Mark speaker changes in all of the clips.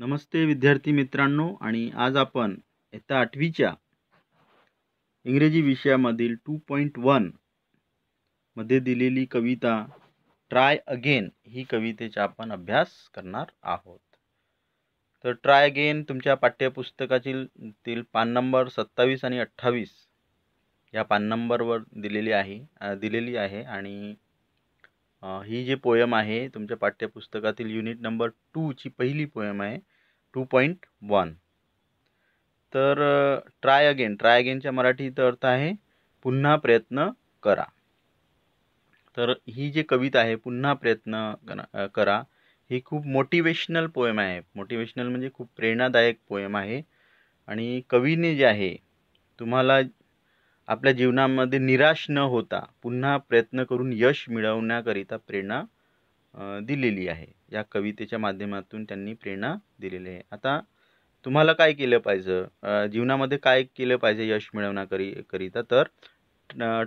Speaker 1: नमस्ते विद्यार्थी मित्रांनो आणि आज आपण इयत्ता आठवीच्या इंग्रजी विषयामधील टू पॉईंट वनमध्ये दिलेली कविता ट्राय अगेन ही कवितेचा आपण अभ्यास करणार आहोत तर ट्राय अगेन तुमच्या पाठ्यपुस्तकातील तील पान नंबर सत्तावीस आणि अठ्ठावीस या पान नंबरवर दिलेली आहे दिलेली आहे आणि ही जी पोयम आहे तुमच्या पाठ्यपुस्तकातील युनिट नंबर टूची पहिली पोयम आहे टू पॉईंट वन तर ट्राय अगेन ट्राय अगेनच्या मराठीत अर्थ आहे पुन्हा प्रयत्न करा तर ही जी कविता आहे पुन्हा प्रयत्न करा ही खूप मोटिवेशनल पोयम आहे मोटिवेशनल म्हणजे खूप प्रेरणादायक पोयम आहे आणि कवीने जे आहे तुम्हाला आपल्या जीवनामध्ये निराश न होता पुन्हा प्रयत्न करून यश मिळवण्याकरिता प्रेरणा दिलेली आहे या कवितेच्या माध्यमातून त्यांनी प्रेरणा दिलेली आहे आता तुम्हाला काय केलं पाहिजे जीवनामध्ये काय केलं पाहिजे यश मिळवण्याकरी करिता तर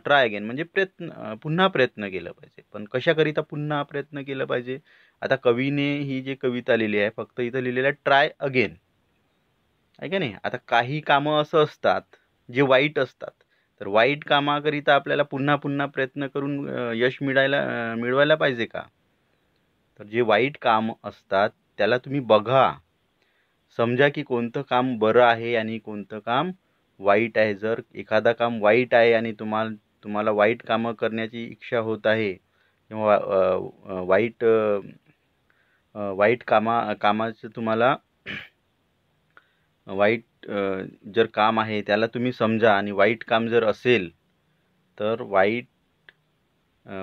Speaker 1: ट्राय अगेन म्हणजे प्रयत्न पुन्हा प्रयत्न केला पाहिजे पण कशाकरिता पुन्हा प्रयत्न केला पाहिजे आता कवीने ही जी कविता लिहिली आहे फक्त इथं लिहिलेलं आहे ट्राय अगेन आहे का नाही आता काही कामं असं असतात जे वाईट असतात तर वाईट कामाकरिता आपल्याला पुन्हा पुन्हा प्रयत्न करून यश मिळायला मिळवायला पाहिजे का तर जे वाईट काम असतात त्याला तुम्ही बघा समजा की कोणतं काम बरं आहे आणि कोणतं काम वाईट आहे जर एखादा काम वाईट आहे आणि तुम्हाला तुम्हाला वाईट कामं करण्याची इच्छा होत आहे किंवा वाईट वाईट कामा कामाचं तुम्हाला वाईट जर काम आहे त्याला तुम्ही समजा आणि वाईट काम जर असेल तर वाईट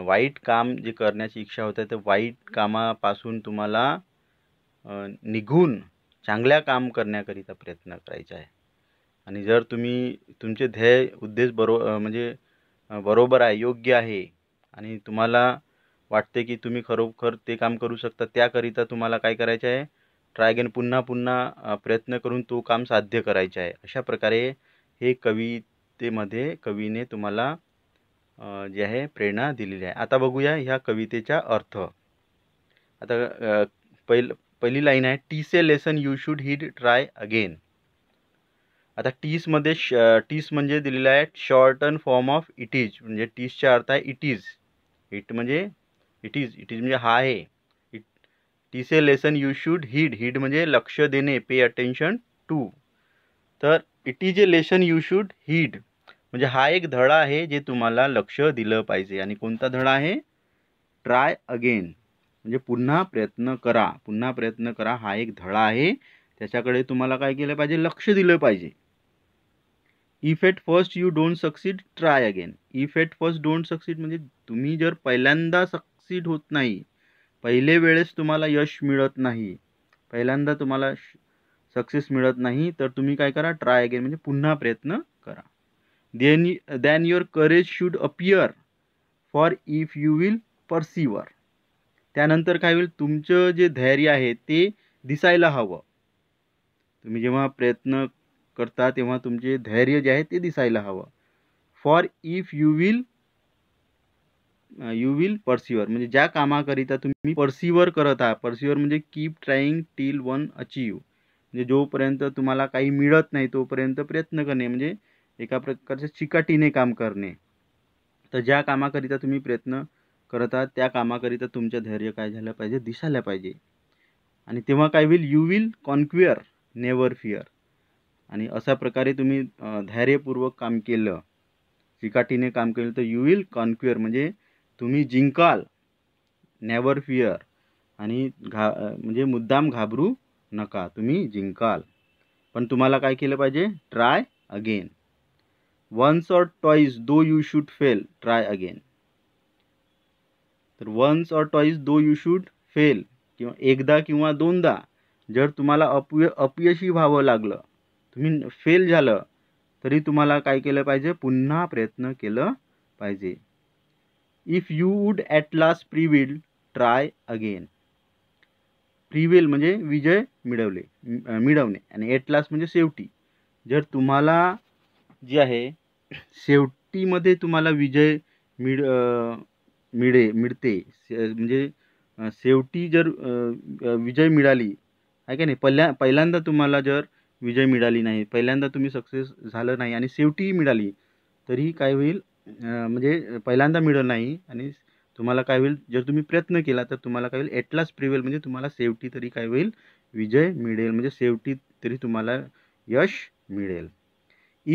Speaker 1: वाईट काम जे करण्याची इच्छा होते तर वाईट कामापासून तुम्हाला निघून चांगल्या काम करण्याकरिता प्रयत्न करायचा आहे आणि जर तुम्ही तुमचे ध्येय उद्देश बरो म्हणजे बरोबर आहे योग्य आहे आणि तुम्हाला वाटते की तुम्ही खरोखर ते काम करू शकता त्याकरिता तुम्हाला काय करायचं आहे ट्राय अगेन पुन्हा पुन्हा प्रयत्न करून तो काम साध्य करायचे आहे अशा प्रकारे हे कवितेमध्ये कवीने तुम्हाला जे आहे प्रेरणा दिलेली आहे आता बघूया ह्या कवितेचा अर्थ आता पहिल पहिली लाईन आहे T say lesson you should हिड ट्राय अगेन आता टीसमध्ये श टीस म्हणजे दिलेलं आहे shorten form of it is म्हणजे टीसचा अर्थ आहे इट इज इट म्हणजे इट इज इट इज म्हणजे हा आहे तिसे लेसन यू शूड हिड हीड म्हणजे लक्ष देणे पे अटेन्शन टू तर it is a lesson you should heed म्हणजे हा एक धडा आहे जे तुम्हाला लक्ष दिलं पाहिजे आणि कोणता धडा आहे ट्राय अगेन म्हणजे पुन्हा प्रयत्न करा पुन्हा प्रयत्न करा हा एक धडा आहे त्याच्याकडे तुम्हाला काय केलं पाहिजे लक्ष दिलं पाहिजे if at first you don't succeed try again if at first don't succeed म्हणजे तुम्ही जर पहिल्यांदा सक्सीड होत नाही पहिले वेळेस तुम्हाला यश मिळत नाही पहिल्यांदा तुम्हाला सक्सेस मिळत नाही तर तुम्ही काय करा ट्राय अगेन म्हणजे पुन्हा प्रयत्न करा then than your courage should appear for if you will persevere त्यानंतर काय होईल तुमचं जे धैर्य आहे ते दिसायला हवं तुम्ही जेव्हा प्रयत्न करता तेव्हा तुमचे धैर्य जे आहे ते दिसायला हवं for if you will you will persevere म्हणजे ज्या कामाकरिता तुम्ही परसिवर करत आहात परसिवर म्हणजे keep trying till one achieve म्हणजे जोपर्यंत तुम्हाला काही मिळत नाही तोपर्यंत प्रयत्न करणे म्हणजे एका प्रकारच्या चिकाटीने काम करणे तर ज्या कामाकरिता तुम्ही प्रयत्न करत आहात त्या कामाकरिता तुमचं धैर्य काय झालं पाहिजे दिसायला पाहिजे आणि तेव्हा काय होईल you will conquer never fear आणि अशा प्रकारे तुम्ही धैर्यपूर्वक काम केलं चिकाटीने काम केलं तर यू विल कॉन्क्युअर म्हणजे तुम्ही जिंकाल नेवर फिअर आणि घा म्हणजे मुद्दाम घाबरू नका तुम्ही जिंकाल पण तुम्हाला काय केलं पाहिजे try again once or twice though you should fail try again तर once or twice though you should fail किंवा एकदा किंवा दोनदा जर तुम्हाला अपय अपयशी व्हावं लागलं तुम्ही फेल झालं तरी तुम्हाला काय केलं पाहिजे पुन्हा प्रयत्न केलं पाहिजे if you would at last prevail try again prevail म्हणजे विजय मिळवले मिळवणे आणि ॲट लास्ट म्हणजे शेवटी जर तुम्हाला जे आहे शेवटीमध्ये तुम्हाला विजय मिळ मिळे मिळते म्हणजे शेवटी जर विजय मिळाली आहे का नाही पहिल्या पहिल्यांदा तुम्हाला जर विजय मिळाली नाही पहिल्यांदा तुम्ही सक्सेस झालं नाही आणि शेवटीही मिळाली तरीही काय होईल म्हणजे पहिल्यांदा मिळेल नाही आणि तुम्हाला काय होईल जर तुम्ही प्रयत्न केला तर तुम्हाला काय होईल ॲटलास प्रिवेल म्हणजे तुम्हाला सेफ्टी तरी काय होईल विजय मिळेल म्हणजे सेफ्टी तरी तुम्हाला यश मिळेल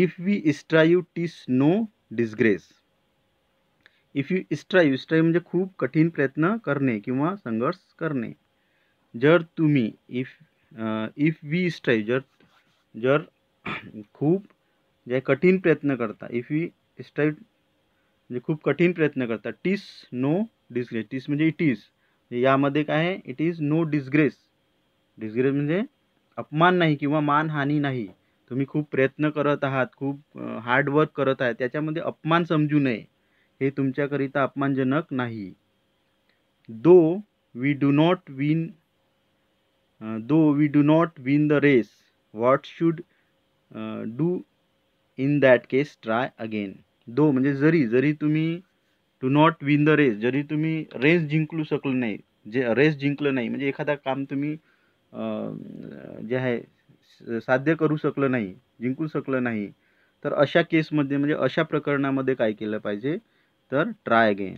Speaker 1: इफ वी इस्ट्रायू टीस नो डिस्ग्रेस इफ यू इस्ट्रायू इस्ट्रायू म्हणजे खूप कठीण प्रयत्न करणे किंवा संघर्ष करणे जर तुम्ही इफ इफ वी इस्ट्रायू जर जर खूप जे कठीण प्रयत्न करता इफ वी इस्ट्रायू म्हणजे खूप कठीण प्रयत्न करतात टीस नो डिसग्रेस टीस म्हणजे इट इज यामध्ये काय आहे it is no disgrace disgrace म्हणजे अपमान नाही किंवा मानहानी नाही तुम्ही खूप प्रयत्न करत आहात खूप हार्डवर्क करत आहात त्याच्यामध्ये अपमान समजू नये हे तुमच्याकरिता अपमानजनक नाही though we do not win though we do not win the race what should do in that case try again though म्हणजे जरी जरी तुम्ही do not win the race जरी तुम्ही रेस जिंकलू शकलो नाही जे रेस जिंकलं नाही म्हणजे एखादा काम तुम्ही जे आहे साध्य करू शकलं नाही जिंकू शकलं नाही तर अशा केसमध्ये म्हणजे अशा प्रकरणामध्ये काय केलं पाहिजे तर ट्राय अगेन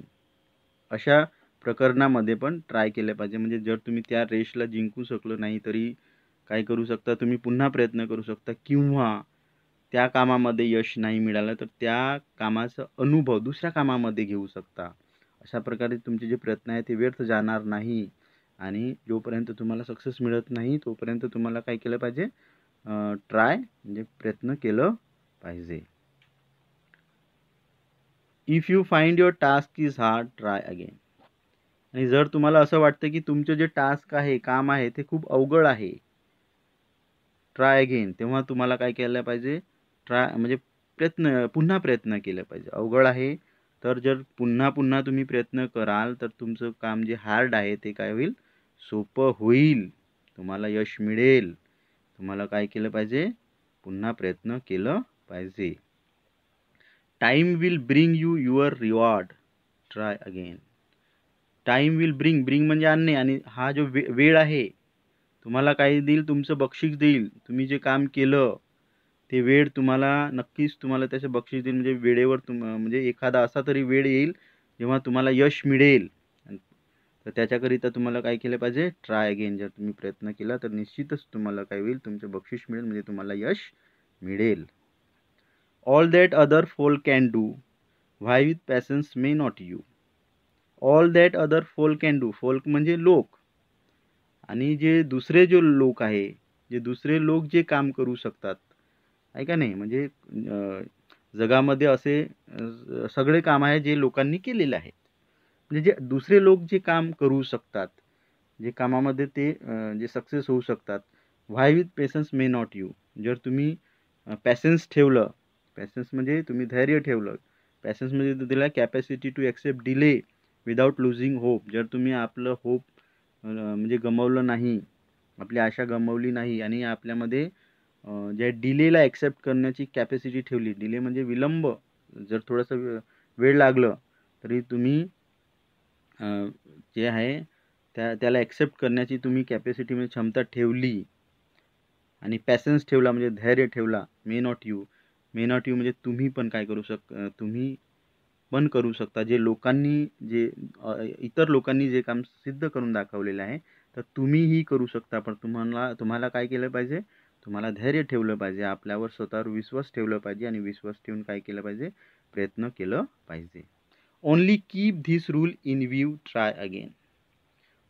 Speaker 1: अशा प्रकरणामध्ये पण ट्राय केलं पाहिजे म्हणजे जर तुम्ही त्या रेसला जिंकू शकलो नाही तरी काय करू शकता तुम्ही पुन्हा प्रयत्न करू शकता किंवा त्या कामामध्ये यश नाही मिळालं तर त्या कामाचा अनुभव दुसऱ्या कामामध्ये घेऊ शकता अशा प्रकारे तुमचे जे प्रयत्न आहे ते व्यर्थ जाणार नाही आणि जोपर्यंत तुम्हाला सक्सेस मिळत नाही तोपर्यंत तुम्हाला काय केलं पाहिजे ट्राय म्हणजे प्रयत्न केलं पाहिजे if you find your task is hard try again आणि जर तुम्हाला असं वाटतं की तुमचं जे टास्क आहे काम आहे ते खूप अवघड आहे ट्राय अगेन तेव्हा तुम्हाला काय केलं पाहिजे ट्राय म्हणजे प्रयत्न पुन्हा प्रयत्न केला पाहिजे अवघड आहे तर जर पुन्हा पुन्हा तुम्ही प्रयत्न कराल तर तुमचं काम जे हार्ड आहे ते काय होईल सोपं होईल तुम्हाला यश मिळेल तुम्हाला काय केलं पाहिजे पुन्हा प्रयत्न केलं पाहिजे time will bring you your reward try again time will bring bring म्हणजे आणणे आणि हा जो वे वेळ आहे तुम्हाला काही देईल तुमचं बक्षीस देईल तुम्ही जे काम केलं ते वेळ तुम्हाला नक्कीच तुम्हाला त्याचे बक्षीस देईल म्हणजे वेळेवर तुम म्हणजे एखादा असा तरी वेळ येईल जेव्हा तुम्हाला यश मिळेल तर त्याच्याकरिता तुम्हाला काय केलं पाहिजे ट्राय अगेन जर तुम्ही प्रयत्न केला तर निश्चितच तुम्हाला काय होईल तुमचं बक्षीस मिळेल म्हणजे तुम्हाला यश मिळेल all that other folk can do why with patience may not you all that other folk can do folk म्हणजे लोक आणि जे दुसरे जे लोक आहे जे दुसरे लोक जे काम करू शकतात ऐका नाही म्हणजे जगामध्ये असे सगळे काम आहे जे लोकांनी केलेले आहेत म्हणजे जे दुसरे लोक जे काम करू शकतात जे कामामध्ये ते जे सक्सेस होऊ शकतात why with patience may not you जर तुम्ही पॅसन्स ठेवलं पॅसन्स म्हणजे तुम्ही धैर्य ठेवलं पॅशन्स म्हणजे दिला capacity to accept delay without losing hope जर तुम्ही आपलं होप म्हणजे गमावलं नाही आपली आशा गमावली नाही आणि आपल्यामध्ये ज्या डिलेला ॲक्सेप्ट करण्याची कॅपॅसिटी ठेवली डिले म्हणजे विलंब जर थोडासा वेळ लागलं तरी तुम्ही जे आहे त्या त्याला ॲक्सेप्ट करण्याची तुम्ही कॅपॅसिटी म्हणजे क्षमता ठेवली आणि पॅसन्स ठेवला म्हणजे धैर्य ठेवला may not you may not you म्हणजे तुम्ही पण काय करू शक तुम्ही पण करू शकता जे लोकांनी जे इतर लोकांनी जे काम सिद्ध करून दाखवलेलं आहे तर तुम्हीही करू शकता पण तुम्हाला तुम्हाला काय केलं पाहिजे तुम्हाला धैर्य ठेवलं पाहिजे आपल्यावर स्वतःवर विश्वास ठेवलं पाहिजे आणि विश्वास ठेवून काय केलं पाहिजे प्रयत्न केलं पाहिजे only keep this rule in view try again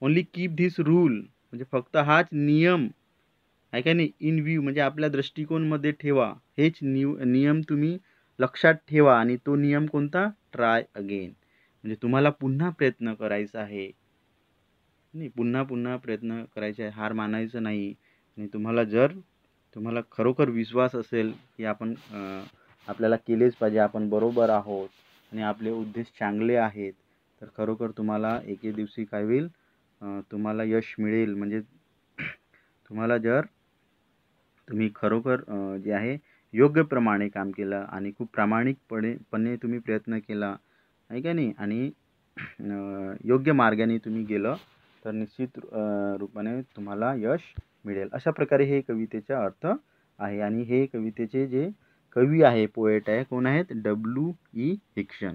Speaker 1: only keep this rule म्हणजे फक्त हाच नियम आहे का नाही इन व्ह्यू म्हणजे आपल्या दृष्टिकोनमध्ये ठेवा हेच नियम तुम्ही लक्षात ठेवा आणि तो नियम कोणता ट्राय अगेन म्हणजे तुम्हाला पुन्हा प्रयत्न करायचा आहे नाही पुन्हा पुन्हा प्रयत्न करायचे आहे हार मानायचं नाही आणि तुम्हाला जर तुम्हाला खरोखर विश्वास असेल की आपण आपल्याला केलेच पाहिजे आपण बरोबर आहोत आणि आपले उद्देश चांगले आहेत तर खरोखर तुम्हाला एके दिवशी काय होईल तुम्हाला यश मिळेल म्हणजे तुम्हाला जर तुम्ही खरोखर जे आहे योग्य प्रमाणे काम केलं आणि खूप प्रामाणिकपणे पणे तुम्ही प्रयत्न केला आहे का नाही आणि योग्य मार्गाने तुम्ही गेलं तर निश्चित रूपाने तुम्हाला यश मिळेल अशा प्रकारे हे कवितेचा अर्थ आहे आणि हे कवितेचे जे कवी आहे पोएट आहे कोण आहेत डब्ल्यू ई हिक्शन